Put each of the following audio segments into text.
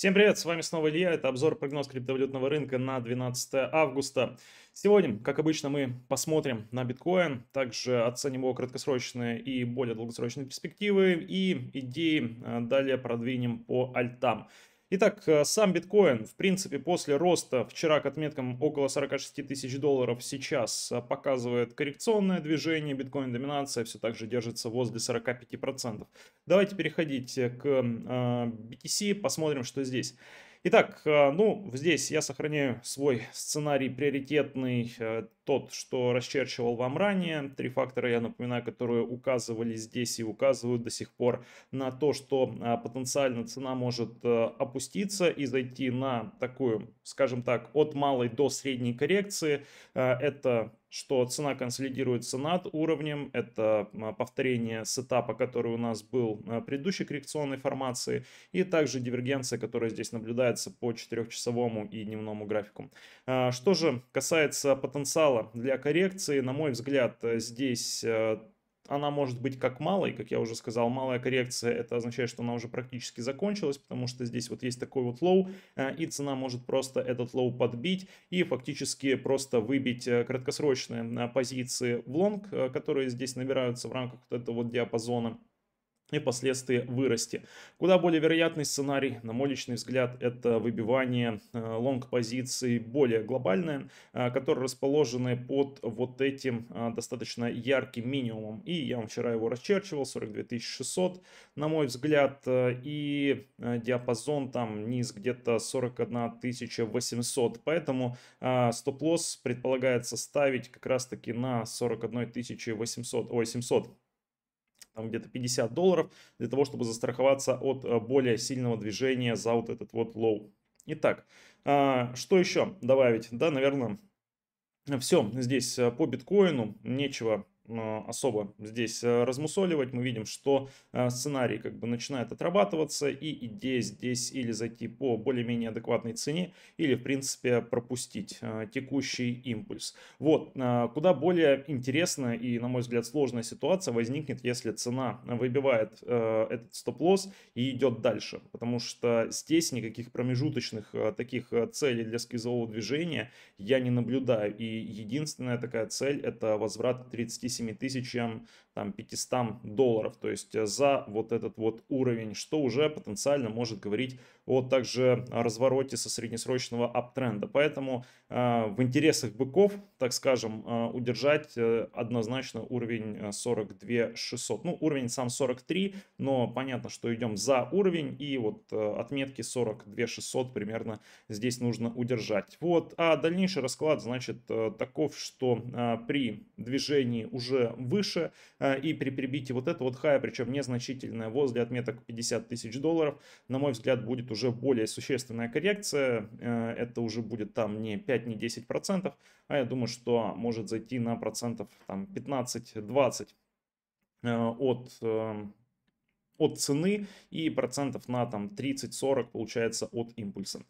Всем привет, с вами снова Илья, это обзор прогноз криптовалютного рынка на 12 августа. Сегодня, как обычно, мы посмотрим на биткоин, также оценим его краткосрочные и более долгосрочные перспективы и идеи а, далее продвинем по альтам. Итак, э, сам биткоин, в принципе, после роста вчера к отметкам около 46 тысяч долларов сейчас э, показывает коррекционное движение, биткоин-доминация все так же держится возле 45%. Давайте переходить э, к BTC, посмотрим, что здесь. Итак, ну, здесь я сохраняю свой сценарий приоритетный тот, что расчерчивал вам ранее. Три фактора, я напоминаю, которые указывали здесь и указывают до сих пор на то, что а, потенциально цена может э, опуститься и зайти на такую, скажем так, от малой до средней коррекции. Э, это что цена консолидируется над уровнем. Это повторение сетапа, который у нас был э, предыдущей коррекционной формации. И также дивергенция, которая здесь наблюдается по 4-часовому и дневному графику. Что же касается потенциала для коррекции. На мой взгляд, э, здесь э, она может быть как малой, как я уже сказал, малая коррекция, это означает, что она уже практически закончилась, потому что здесь вот есть такой вот лоу, э, и цена может просто этот лоу подбить и фактически просто выбить краткосрочные позиции в лонг, которые здесь набираются в рамках вот этого вот диапазона и впоследствии вырасти. Куда более вероятный сценарий, на мой личный взгляд, это выбивание э, лонг-позиций более глобальное, э, которые расположены под вот этим э, достаточно ярким минимумом. И я вам вчера его расчерчивал, 42 600, на мой взгляд, и диапазон там низ где-то 41 800. Поэтому стоп-лосс предполагается ставить как раз-таки на 41 800, 800 там где-то 50 долларов, для того, чтобы застраховаться от э, более сильного движения за вот этот вот лоу. Итак, а, что еще добавить? Да, наверное, все здесь э, по биткоину, нечего а, особо здесь э, размусоливать. Мы видим, что э, сценарий как бы начинает отрабатываться, и идея здесь или зайти по более-менее адекватной цене, или, в принципе, пропустить э, текущий импульс. Вот, куда более интересная и, на мой взгляд, сложная ситуация возникнет, если цена выбивает этот стоп-лосс и идет дальше, потому что здесь никаких промежуточных таких целей для скизового движения я не наблюдаю, и единственная такая цель это возврат 37 7000 там 500 долларов, то есть э, за вот этот вот уровень, что уже потенциально может говорить о также развороте со среднесрочного аптренда. Поэтому э, в интересах быков, так скажем, э, удержать э, однозначно уровень 42 э, 600. Ну, уровень сам 43, но понятно, что идем за уровень и вот э, отметки 42 600 примерно здесь нужно удержать. Вот, а дальнейший расклад, значит, таков, что при движении уже выше Э, и при прибитии вот этого вот хая, причем незначительное, возле отметок 50 тысяч долларов, на мой взгляд, будет уже более существенная коррекция. Э, это уже будет там не 5, не 10 процентов, а я думаю, что может зайти на процентов там 15-20 э, от от цены и процентов на там 30-40 получается от импульса.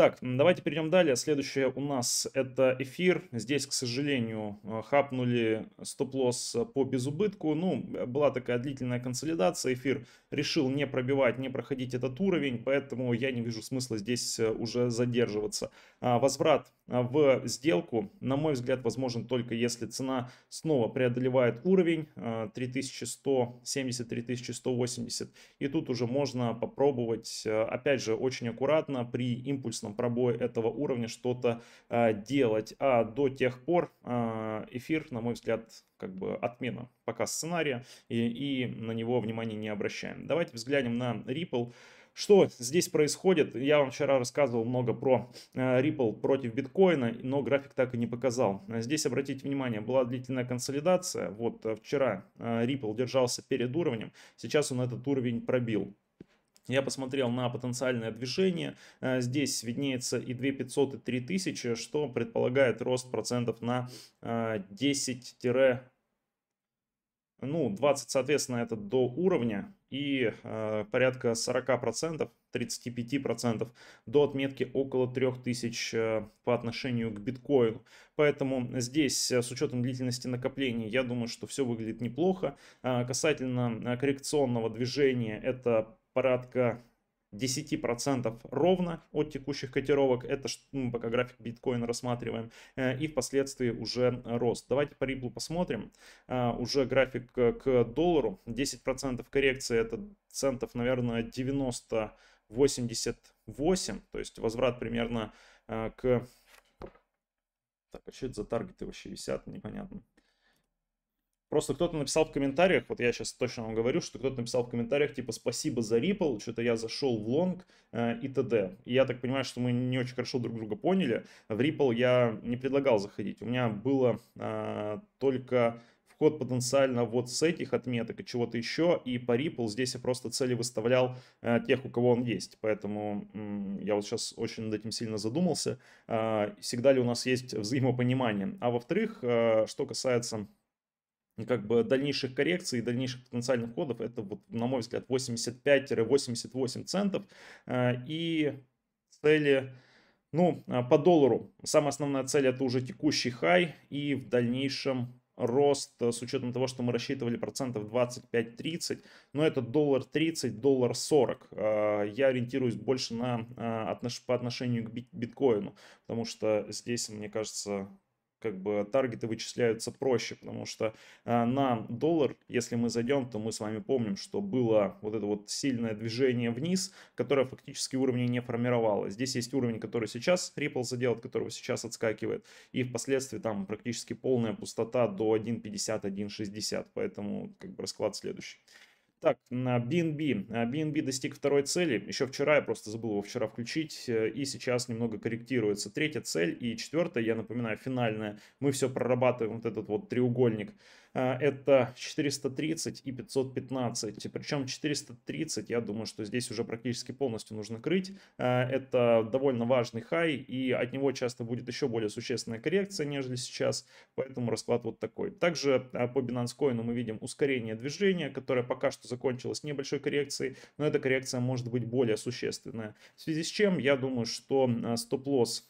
Так, давайте перейдем далее. Следующее у нас это эфир. Здесь, к сожалению, э, хапнули стоп-лосс э, по безубытку. Ну, э, была такая длительная консолидация. Эфир решил не пробивать, не проходить этот уровень, поэтому я не вижу смысла здесь уже задерживаться. А, возврат а, в сделку, на мой взгляд, возможен только если цена снова преодолевает уровень 3170-3180. И тут уже можно попробовать, опять же, очень аккуратно при импульсном возможном пробое этого уровня что-то э, делать. А до тех пор э, эфир, на мой взгляд, как бы отмена пока сценария, и, и на него внимания не обращаем. Давайте взглянем на Ripple. Что здесь происходит? Я вам вчера рассказывал много про а, Ripple против биткоина, но график так и не показал. Здесь, обратите внимание, была длительная консолидация. Вот вчера Ripple держался перед уровнем, сейчас он этот уровень пробил. Я посмотрел на потенциальное движение. Э, здесь виднеется и 2500, и 3000, что предполагает рост процентов на 10 э, ну, 20, соответственно, это до уровня и э, порядка 40%, 35% до отметки около 3000 э, по отношению к биткоину. Поэтому здесь э, с учетом длительности накопления, я думаю, что все выглядит неплохо. Э, касательно коррекционного движения, это порядка 10% ровно от текущих котировок. Это ну, пока график биткоина рассматриваем. Э, и впоследствии уже рост. Давайте по Ripple посмотрим. Э, уже график к доллару. 10% коррекции это центов, наверное, 90 88, то есть возврат примерно э, к... Так, а что это за таргеты вообще висят, непонятно. Просто кто-то написал в комментариях, вот я сейчас точно вам говорю, что кто-то написал в комментариях, типа, спасибо за Ripple, что-то я зашел в лонг э, и т.д. И я так понимаю, что мы не очень хорошо друг друга поняли. В Ripple я не предлагал заходить. У меня было э, только вход потенциально вот с этих отметок и чего-то еще. И по Ripple здесь я просто цели выставлял э, тех, у кого он есть. Поэтому э, я вот сейчас очень над этим сильно задумался. Э, всегда ли у нас есть взаимопонимание? А во-вторых, э, что касается как бы дальнейших коррекций и дальнейших потенциальных ходов. Это, вот, на мой взгляд, 85-88 центов. Э, и цели, ну, э, по доллару. Самая основная цель это уже текущий хай и в дальнейшем рост э, с учетом того, что мы рассчитывали процентов 25-30, но это доллар 30, доллар 40. Я ориентируюсь больше на, по отношению к биткоину, потому что здесь, мне кажется, как бы таргеты вычисляются проще, потому что э, на доллар, если мы зайдем, то мы с вами помним, что было вот это вот сильное движение вниз, которое фактически уровней не формировало. Здесь есть уровень, который сейчас Ripple задел, от которого сейчас отскакивает, и впоследствии там практически полная пустота до 1.50, 1.60, поэтому как бы расклад следующий. Так, на BNB. BNB достиг второй цели. Еще вчера, я просто забыл его вчера включить. Э, и сейчас немного корректируется третья цель. И четвертая, я напоминаю, финальная. Мы все прорабатываем вот этот вот треугольник. А, это 430 и 515. Причем 430, я думаю, что здесь уже практически полностью нужно крыть. А, это довольно важный хай. И от него часто будет еще более существенная коррекция, нежели сейчас. Поэтому расклад вот такой. Также а, по Binance Coin мы видим ускорение движения, которое пока что закончилась небольшой коррекцией, но эта коррекция может быть более существенная. В связи с чем я думаю, что а, стоп-лосс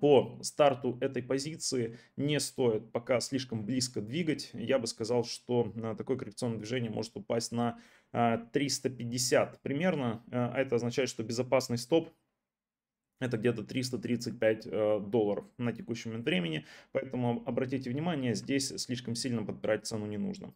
по старту этой позиции не стоит пока слишком близко двигать. Я бы сказал, что а, такое коррекционное движение может упасть на 350 а, примерно. Это означает, что безопасный стоп это где-то 335 долларов на текущий момент времени. Поэтому обратите внимание, здесь слишком сильно подбирать цену не нужно.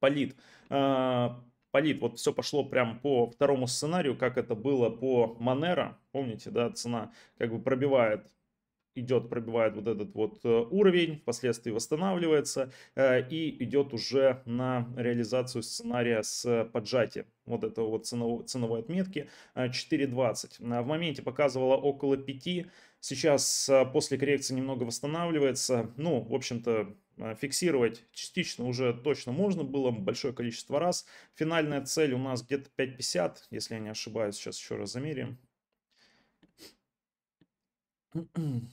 Полит. А, полит, вот все пошло прям по второму сценарию, как это было по Манера. Помните, да, цена как бы пробивает идет, пробивает вот этот вот э, уровень, впоследствии восстанавливается э, и идет уже на реализацию сценария с поджатием вот этого вот ценовой, ценовой отметки 4.20. Э, а в моменте показывала около 5, сейчас после коррекции немного восстанавливается, ну, в общем-то, Э, фиксировать частично уже точно можно было большое количество раз. Финальная цель у нас где-то 5.50, если я не ошибаюсь, сейчас еще раз замерим.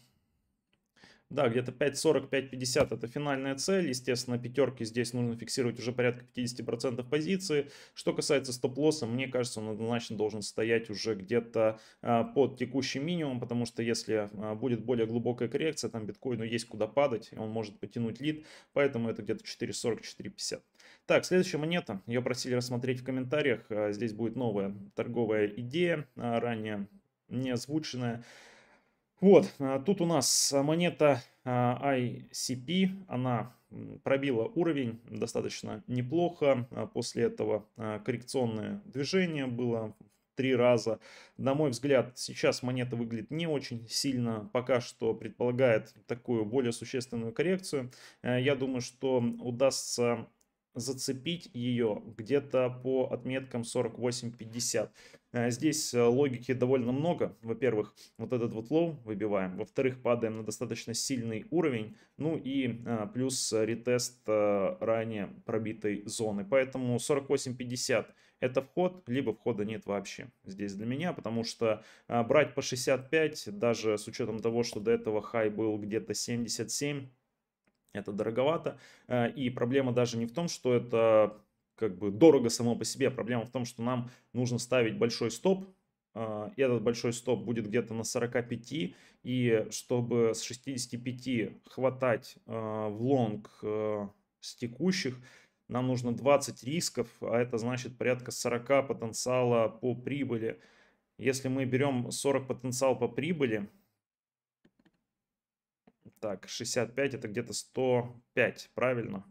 Да, где-то 5.40, 5.50 это финальная цель. Естественно, пятерки здесь нужно фиксировать уже порядка 50% позиции. Что касается стоп-лосса, мне кажется, он однозначно должен стоять уже где-то а, под текущий минимум, потому что если а, будет более глубокая коррекция, там биткоину есть куда падать, он может потянуть лид, поэтому это где-то 4.40, 4.50. Так, следующая монета. Ее просили рассмотреть в комментариях. А, здесь будет новая торговая идея, ранее не озвученная. Вот, а, тут у нас а, монета а, ICP, она пробила уровень достаточно неплохо. После этого коррекционное движение было три раза. На мой взгляд, сейчас монета выглядит не очень сильно, пока что предполагает такую более существенную коррекцию. Э, я думаю, что удастся зацепить ее где-то по отметкам 48-50. Э, здесь э, логики довольно много. Во-первых, вот этот вот лоу выбиваем. Во-вторых, падаем на достаточно сильный уровень. Ну и э, плюс ретест ранее пробитой зоны. Поэтому 48-50 это вход, либо входа нет вообще здесь для меня, потому что брать по 65, даже с учетом того, что до этого хай был где-то 77, это дороговато. Э, и проблема даже не в том, что это как бы дорого само по себе. Проблема в том, что нам нужно ставить большой стоп. Э, этот большой стоп будет где-то на 45. И чтобы с 65 хватать э, в лонг с текущих, нам нужно 20 рисков, а это значит порядка 40 потенциала по прибыли. Если мы берем 40 потенциал по прибыли, так, 65 это где-то 105, правильно?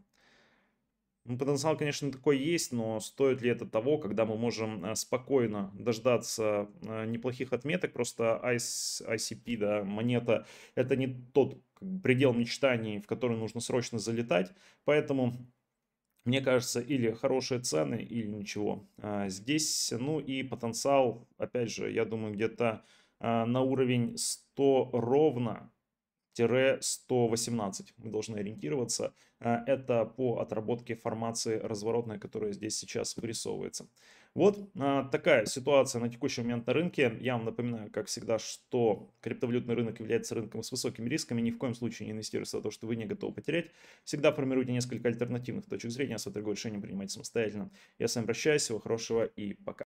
Ну, потенциал, конечно, такой есть, но стоит ли это того, когда мы можем э, спокойно дождаться э, неплохих отметок, просто ICP, да, монета, это не тот предел мечтаний, в который нужно срочно залетать, поэтому мне кажется, или хорошие цены, или ничего. А, здесь, ну и потенциал, опять же, я думаю, где-то а, на уровень 100 ровно, 118 мы должны ориентироваться. А, это по отработке формации разворотной, которая здесь сейчас вырисовывается. Вот а, такая ситуация на текущий момент на рынке. Я вам напоминаю, как всегда, что криптовалютный рынок является рынком с высокими рисками. Ни в коем случае не инвестируйте за то, что вы не готовы потерять. Всегда формируйте несколько альтернативных точек зрения, а свое торговое решение принимайте самостоятельно. Я с вами прощаюсь, всего хорошего и пока.